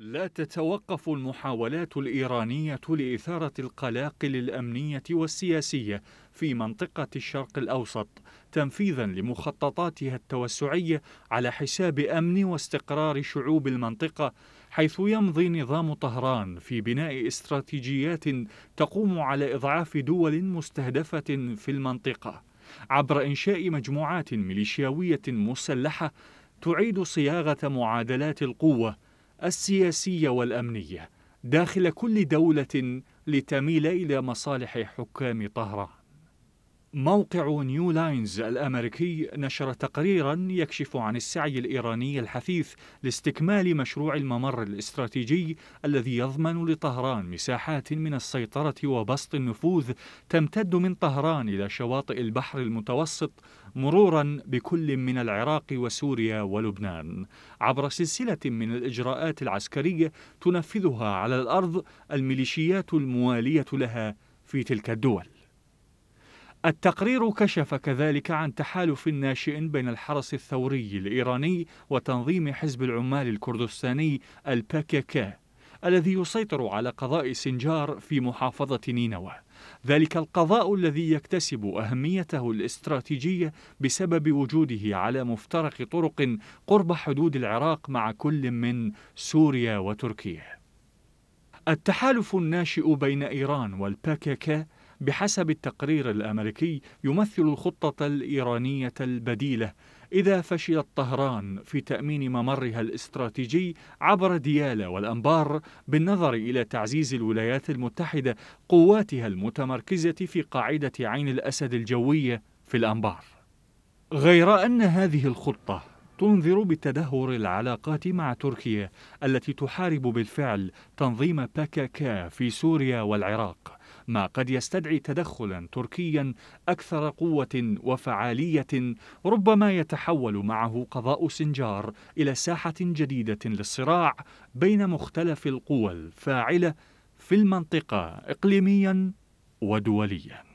لا تتوقف المحاولات الإيرانية لإثارة القلاقل الأمنية والسياسية في منطقة الشرق الأوسط تنفيذا لمخططاتها التوسعية على حساب أمن واستقرار شعوب المنطقة حيث يمضي نظام طهران في بناء استراتيجيات تقوم على إضعاف دول مستهدفة في المنطقة عبر إنشاء مجموعات ميليشياوية مسلحة تعيد صياغة معادلات القوة السياسية والأمنية داخل كل دولة لتميل إلى مصالح حكام طهران موقع نيو لاينز الأمريكي نشر تقريرا يكشف عن السعي الإيراني الحثيث لاستكمال مشروع الممر الاستراتيجي الذي يضمن لطهران مساحات من السيطرة وبسط النفوذ تمتد من طهران إلى شواطئ البحر المتوسط مرورا بكل من العراق وسوريا ولبنان عبر سلسلة من الإجراءات العسكرية تنفذها على الأرض الميليشيات الموالية لها في تلك الدول التقرير كشف كذلك عن تحالف ناشئ بين الحرس الثوري الإيراني وتنظيم حزب العمال الكردستاني الباكيكا الذي يسيطر على قضاء سنجار في محافظة نينوى ذلك القضاء الذي يكتسب أهميته الاستراتيجية بسبب وجوده على مفترق طرق قرب حدود العراق مع كل من سوريا وتركيا التحالف الناشئ بين إيران والباكاكا بحسب التقرير الأمريكي يمثل الخطة الإيرانية البديلة إذا فشلت طهران في تأمين ممرها الاستراتيجي عبر ديالا والأنبار بالنظر إلى تعزيز الولايات المتحدة قواتها المتمركزة في قاعدة عين الأسد الجوية في الأنبار غير أن هذه الخطة تنذر بتدهور العلاقات مع تركيا التي تحارب بالفعل تنظيم باكاكا في سوريا والعراق ما قد يستدعي تدخلا تركيا أكثر قوة وفعالية ربما يتحول معه قضاء سنجار إلى ساحة جديدة للصراع بين مختلف القوى الفاعلة في المنطقة إقليميا ودوليا